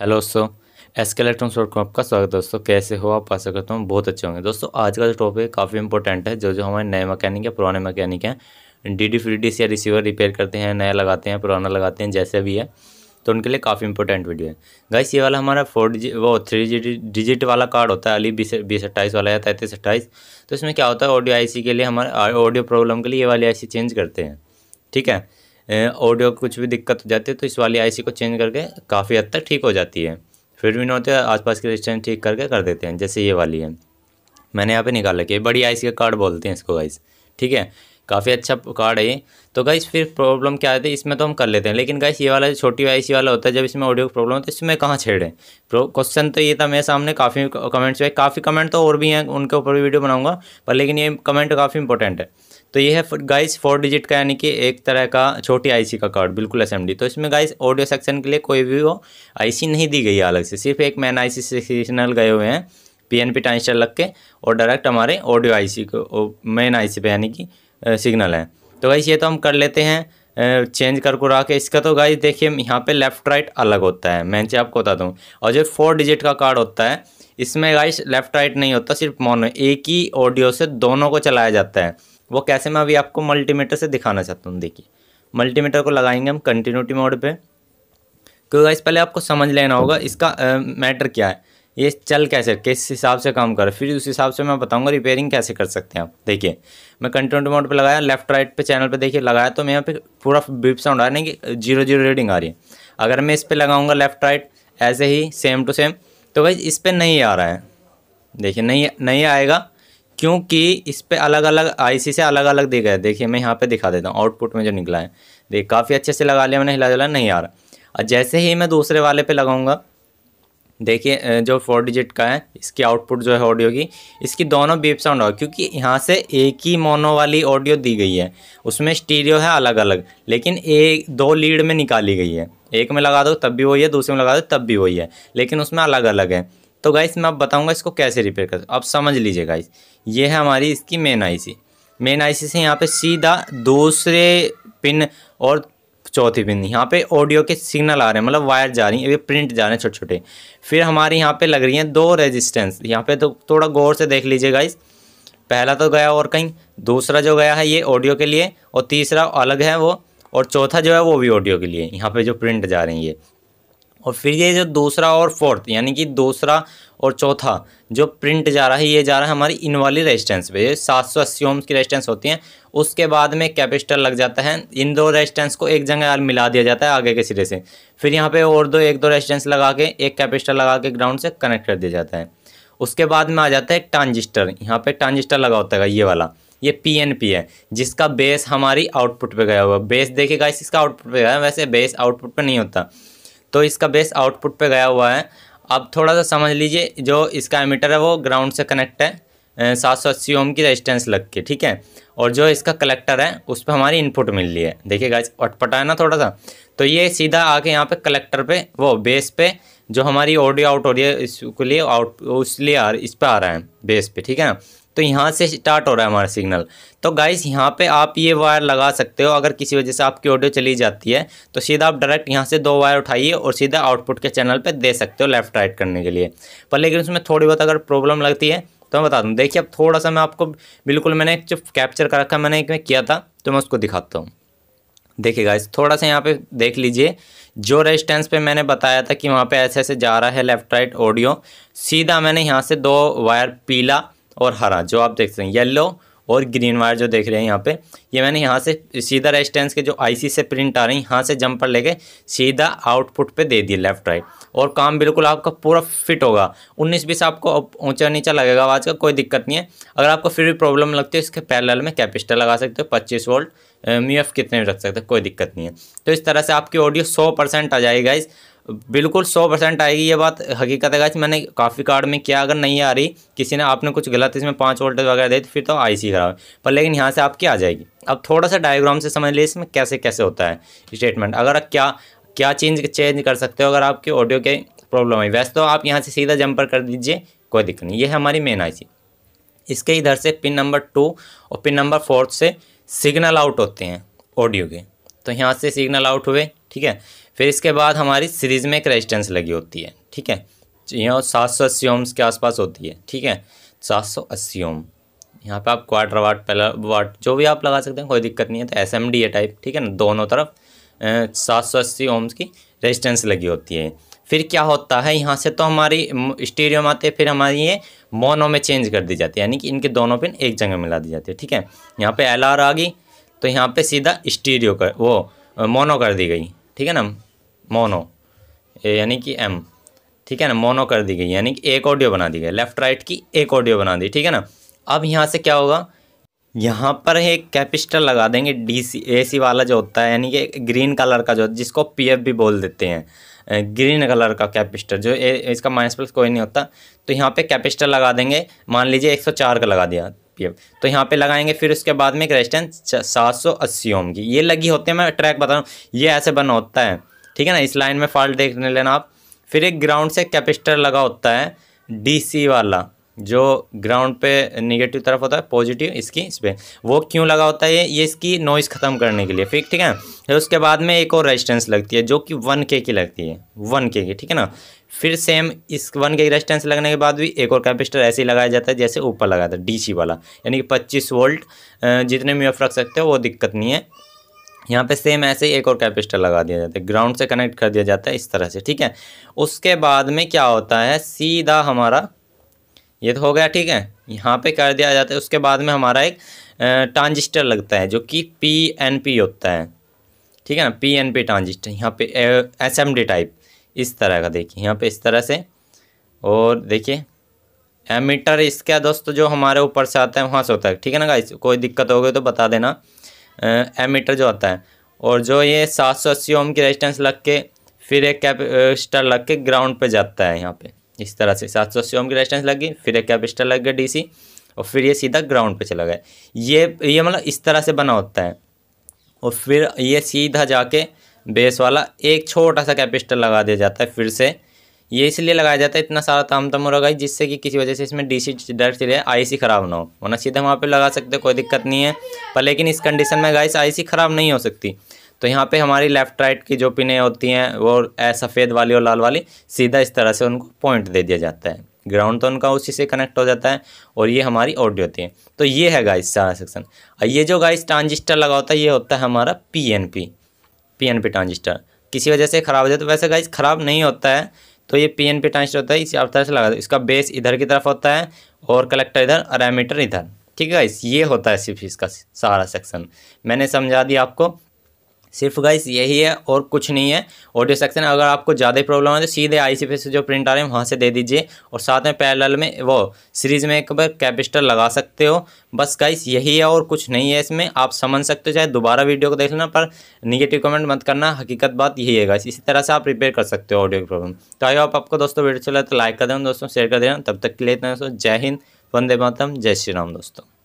hello दोस्तों S के electron short आपका स्वागत है दोस्तों कैसे हो आप आशा करता हूँ बहुत अच्छे होंगे दोस्तों आज का जो टॉपिक काफ़ी इंपॉर्टेंट है जो जो हमारे नए मकैनिक है पुराने मकैनिक हैं डी डी फ्री डी या रिसीवर रिपेयर करते हैं नया लगाते हैं पुराना लगाते हैं जैसे भी है तो उनके लिए काफ़ी इंपॉर्टेंट वीडियो है गाइस ये वाला हमारा फोर डिजिट वो थ्री डिजिट वाला कार्ड होता है अली बीस बीस अट्ठाईस वाला या तैंतीस अट्ठाईस तो इसमें क्या होता है ऑडियो आईसी के लिए हमारे ऑडियो प्रॉब्लम के लिए ये वाली आईसी चेंज करते हैं ठीक है ऑडियो कुछ भी दिक्कत हो जाती है तो इस वाली आईसी को चेंज करके काफ़ी हद तक ठीक हो जाती है फिर भी ना होते आसपास के रेजिस्टेंस ठीक करके कर देते हैं जैसे ये वाली है मैंने यहाँ पे निकाल रखी है बड़ी आईसी का कार्ड बोलते हैं इसको गाइस ठीक है काफ़ी अच्छा कार्ड है ये तो गाइस फिर प्रॉब्लम क्या आती है इसमें तो हम कर लेते हैं लेकिन गाइस ये वाला जो छोटी आईसी वाला होता है जब इसमें ऑडियो प्रॉब्लम होती है इसमें कहाँ छेड़ें क्वेश्चन तो ये था मेरे सामने काफ़ी कमेंट्स में काफ़ी कमेंट तो और भी हैं उनके ऊपर भी वीडियो बनाऊंगा पर लेकिन ये कमेंट काफ़ी इंपॉर्टेंट है तो ये है गाइस फोर डिजिट का यानी कि एक तरह का छोटी आईसी का कार्ड बिल्कुल असेंबली तो इसमें गाइस ऑडियो सेक्शन के लिए कोई भी वो आईसी नहीं दी गई है अलग से सिर्फ एक मैन आई सी सेक्शनल गए हुए हैं पी एन पी लग के और डायरेक्ट हमारे ऑडियो आईसी को मेन आईसी पे यानी कि सिग्नल है तो गाइस ये तो हम कर लेते हैं चेंज कर को के इसका तो गाइस देखिए यहाँ पे लेफ़्ट राइट अलग होता है मैं से आपको बता दूँ और जो फोर डिजिट का कार्ड होता है इसमें गाइस लेफ़्ट राइट नहीं होता सिर्फ मोनो एक ही ऑडियो से दोनों को चलाया जाता है वो कैसे मैं अभी आपको मल्टीमीटर से दिखाना चाहता हूँ देखिए मल्टीमीटर को लगाएंगे हम कंटिन्यूटी मोड पे क्योंकि इस पहले आपको समझ लेना होगा इसका आ, मैटर क्या है ये चल कैसे किस हिसाब से काम कर फिर उस हिसाब से मैं बताऊंगा रिपेयरिंग कैसे कर सकते हैं आप देखिए मैं कंटिन्यूटी मोड पे लगाया लेफ्ट राइट पे चैनल पे देखिए लगाया तो मैं यहाँ पे पूरा बीप साउंड आ रहा है कि जीरो जीरो रीडिंग आ रही है अगर मैं इस पर लगाऊंगा लेफ्ट राइट ऐसे ही सेम टू सेम तो भाई इस पर नहीं आ रहा है देखिए नहीं नहीं आएगा क्योंकि इस पर अलग अलग आईसी से अलग अलग दे गए देखिए मैं यहाँ पे दिखा देता हूँ आउटपुट में जो निकला है देखिए काफ़ी अच्छे से लगा लिया मैंने हिला जला नहीं आ रहा और जैसे ही मैं दूसरे वाले पे लगाऊंगा देखिए जो फोर डिजिट का है इसकी आउटपुट जो है ऑडियो की इसकी दोनों बीप साउंड होगा क्योंकि यहाँ से एक ही मोनो वाली ऑडियो दी गई है उसमें स्टीरियो है अलग अलग लेकिन एक दो लीड में निकाली गई है एक में लगा दो तब भी वही है दूसरे में लगा दो तब भी वही है लेकिन उसमें अलग अलग है तो गाइस मैं आप बताऊँगा इसको कैसे रिपेयर कर आप समझ लीजिए गाइस ये है हमारी इसकी मेन आईसी मेन आईसी से यहाँ पे सीधा दूसरे पिन और चौथी पिन यहाँ पे ऑडियो के सिग्नल आ रहे हैं मतलब वायर जा रही है अभी प्रिंट जा रहे हैं छोटे छोटे फिर हमारे यहाँ पे लग रही हैं दो रेजिस्टेंस यहाँ पे तो थोड़ा गौर से देख लीजिए गाइस पहला तो गया और कहीं दूसरा जो गया है ये ऑडियो के लिए और तीसरा अलग है वो और चौथा जो है वो भी ऑडियो के लिए यहाँ पे जो प्रिंट जा रही है और फिर ये जो दूसरा और फोर्थ यानी कि दूसरा और चौथा जो प्रिंट जा रहा है ये जा रहा है हमारी इन वाली रेजिस्टेंस पे सात सौ अस्सी ओम्स की रेजिस्टेंस होती है उसके बाद में कैपेसिटर लग जाता है इन दो रेजिस्टेंस को एक जगह मिला दिया जाता है आगे के सिरे से फिर यहाँ पे और दो एक दो रेजिस्टेंस लगा के एक कैपेसिटर लगा के ग्राउंड से कनेक्ट कर दिया जाता है उसके बाद में आ जाता है ट्रांजिस्टर यहाँ पर ट्रांजिस्टर लगा होता है ये वाला ये पी है जिसका बेस हमारी आउटपुट पर गया हुआ बेस देखेगा इसका आउटपुट पर गया वैसे बेस आउटपुट पर नहीं होता तो इसका बेस आउटपुट पे गया हुआ है अब थोड़ा सा समझ लीजिए जो इसका एमीटर है वो ग्राउंड से कनेक्ट है सात सौ अस्सी ओम की रेजिस्टेंस लग के ठीक है और जो इसका कलेक्टर है उस पर हमारी इनपुट मिल रही है देखिए गाइस अटपटा है ना थोड़ा सा तो ये सीधा आके यहाँ पे कलेक्टर पे वो बेस पे जो हमारी ऑडियो आउट हो रही है इसके लिए आउट उस लिए आ इस पर आ रहा है बेस पे ठीक है ना तो यहाँ से स्टार्ट हो रहा है हमारा सिग्नल तो गाइस यहाँ पे आप ये वायर लगा सकते हो अगर किसी वजह से आपकी ऑडियो चली जाती है तो सीधा आप डायरेक्ट यहाँ से दो वायर उठाइए और सीधा आउटपुट के चैनल पर दे सकते हो लेफ्ट राइट करने के लिए पर लेकिन उसमें थोड़ी बहुत अगर प्रॉब्लम लगती है तो मैं बता दूँ देखिए अब थोड़ा सा मैं आपको बिल्कुल मैंने जो कैप्चर कर रखा मैंने एक में किया था तो मैं उसको दिखाता हूँ देखिए गाइस थोड़ा सा यहाँ पे देख लीजिए जो रेजिस्टेंस पे मैंने बताया था कि वहाँ पे ऐसे ऐसे जा रहा है लेफ्ट राइट ऑडियो सीधा मैंने यहाँ से दो वायर पीला और हरा जो आप देख सकते हैं येलो और ग्रीन वायर जो देख रहे हैं यहाँ पे ये यह मैंने यहाँ से सीधा रेजिस्टेंस के जो आईसी से प्रिंट आ रही है यहाँ से जंपर लेके सीधा आउटपुट पे दे दिए लेफ्ट राइट और काम बिल्कुल आपका पूरा फिट होगा उन्नीस बीस आपको ऊंचा नीचा लगेगा आवाज़ का कोई दिक्कत नहीं है अगर आपको फिर भी प्रॉब्लम लगती है इसके पैरल में कैपेसिटर लगा सकते हो पच्चीस वोल्ट मी कितने भी रख सकते हो कोई दिक्कत नहीं है तो इस तरह से आपकी ऑडियो सौ परसेंट आ जाएगा इस बिल्कुल सौ परसेंट आएगी ये बात हकीकत है कि मैंने काफ़ी कार्ड में किया अगर नहीं आ रही किसी ने आपने कुछ गलत इसमें पाँच वोल्टेज वगैरह दे तो फिर तो आई सी खराब पर लेकिन यहाँ से आपकी आ जाएगी अब थोड़ा सा डायग्राम से समझ लीजिए इसमें कैसे कैसे होता है स्टेटमेंट अगर क्या क्या चेंज चेंज कर सकते हो अगर आपके ऑडियो के प्रॉब्लम है वैसे तो आप यहाँ से सीधा जंपर कर दीजिए कोई दिक्कत नहीं ये है हमारी मेन आई इसके इधर से पिन नंबर टू और पिन नंबर फोर्थ से सिग्नल आउट होते हैं ऑडियो के तो यहाँ से सिग्नल आउट हुए ठीक है फिर इसके बाद हमारी सीरीज़ में एक रेजिस्टेंस लगी होती है ठीक है यहाँ सात सौ अस्सी ओम्स के आसपास होती है ठीक है सात सौ अस्सी ओम यहाँ पे आप क्वार्टर वाट पहला वाट जो भी आप लगा सकते हैं कोई दिक्कत नहीं है तो S M D A type ठीक है ना दोनों तरफ सात सौ अस्सी ओम्स की रेजिस्टेंस लगी होती है फिर क्या होता है यहाँ से तो हमारी स्टेरियो में आते फिर हमारी ये मोनो में चेंज कर दी जाती है यानी कि इनके दोनों पिन एक जगह मिला दी जाती है ठीक है यहाँ पे एल आर आ गई तो यहाँ पे सीधा स्टीरियो कर वो मोनो कर दी गई ठीक है ना मोनो यानी कि एम ठीक है ना मोनो कर दी गई यानी कि एक ऑडियो बना दी गई लेफ़्ट राइट की एक ऑडियो बना दी ठीक है ना अब यहाँ से क्या होगा यहाँ पर एक कैपिस्टल लगा देंगे डी सी ए सी वाला जो होता है यानी कि ग्रीन कलर का जो जिसको पी एफ भी बोल देते हैं ग्रीन कलर का कैपिस्टल जो ए, इसका माइनस प्लस कोई नहीं होता तो यहाँ पे कैपिस्टल लगा देंगे मान लीजिए 104 का लगा दिया है तो यहाँ पे लगाएंगे फिर उसके बाद में एक रेजिस्टेंस सात सौ अस्सी ओम की ये लगी होती है मैं ट्रैक बता रहा हूँ ये ऐसे बना होता है ठीक है ना इस लाइन में फॉल्ट देख लेना आप फिर एक ग्राउंड से कैपेसिटर लगा होता है डीसी वाला जो ग्राउंड पे निगेटिव तरफ होता है पॉजिटिव इसकी इस पर वो क्यों लगा होता है ये इसकी नॉइज़ ख़त्म करने के लिए फिर ठीक है फिर उसके बाद में एक और रेजिस्टेंस लगती है जो कि वन के की लगती है वन के की ठीक है ना फिर सेम इस वन के रेजिस्टेंस लगने के बाद भी एक और कैपेसिटर ऐसे ही लगाया जाता है जैसे ऊपर लगा था डी वाला यानी कि पच्चीस वोल्ट जितने भी रख सकते हो वो दिक्कत नहीं है यहाँ पे सेम ऐसे ही एक और कैपेसिटर लगा दिया जाता है ग्राउंड से कनेक्ट कर दिया जाता है इस तरह से ठीक है उसके बाद में क्या होता है सीधा हमारा ये तो हो गया ठीक है यहाँ पे कर दिया जाता है उसके बाद में हमारा एक ट्रांजिस्टर लगता है जो कि पी एन पी होता है ठीक है ना पी एन पी ट्रांजिस्टर यहाँ पे एस एम डी टाइप इस तरह का देखिए यहाँ पे इस तरह से और देखिए एमीटर इसका दोस्तों जो हमारे ऊपर से आता है वहाँ से होता है ठीक है ना गाइस कोई दिक्कत हो गई तो बता देना एमीटर जो आता है और जो ये सात सौ अस्सी ओम की रेजिस्टेंस लग के फिर एक कैपेसिटर लग के ग्राउंड पे जाता है यहाँ पे इस तरह से सात सौ अस्सी ओम की रेजिस्टेंस लग गई फिर एक कैपेसिटर लग गया डीसी और फिर ये सीधा ग्राउंड पे चला गया ये ये मतलब इस तरह से बना होता है और फिर ये सीधा जाके बेस वाला एक छोटा सा कैपेसिटर लगा दिया जाता है फिर से ये इसलिए लगाया जाता है इतना सारा ताम तम होगा जिससे कि किसी वजह से इसमें डीसी डायरेक्ट चले आईसी ख़राब ना हो वरना सीधा वहाँ पे लगा सकते कोई दिक्कत नहीं है पर लेकिन इस कंडीशन में गाइस आईसी ख़राब नहीं हो सकती तो यहाँ पे हमारी लेफ्ट राइट की जो पिनें होती हैं वो सफ़ेद वाली और लाल वाली सीधा इस तरह से उनको पॉइंट दे दिया जाता है ग्राउंड तो उनका उसी से कनेक्ट हो जाता है और ये हमारी ऑडियो होती है तो ये है गाइस सारा सेक्शन और ये जो गाइस ट्रांजिस्टर लगा होता है ये होता है हमारा P N P P N P transistor किसी वजह से ख़राब हो जाए तो वैसे गाइस ख़राब नहीं होता है तो ये पी एन पी ट्रांजिस्टर होता है इसी तरह से लगा इसका बेस इधर की तरफ होता है और कलेक्टर इधर और एमीटर इधर ठीक है गाइस ये होता है सिर्फ इसका सारा सेक्शन मैंने समझा दिया आपको सिर्फ गाइस यही है और कुछ नहीं है ऑडियो सेक्शन अगर आपको ज़्यादा ही प्रॉब्लम है तो सीधे आई सी से जो प्रिंट आ रहे हैं वहाँ से दे दीजिए और साथ में पैरेलल में वो सीरीज़ में एक बार कैपेस्टर लगा सकते हो बस गाइस यही है और कुछ नहीं है इसमें आप समझ सकते हो चाहे दोबारा वीडियो को देख लेना पर निगेटिव कमेंट मत करना हकीकत बात यही है गाइस इसी तरह से आप रिपेयर कर सकते हो ऑडियो की प्रॉब्लम तो आइए आप आपको दोस्तों वीडियो चला तो लाइक कर देना दोस्तों शेयर कर देना तब तक के लिए इतना दोस्तों जय हिंद वंदे मातम जय श्री राम दोस्तों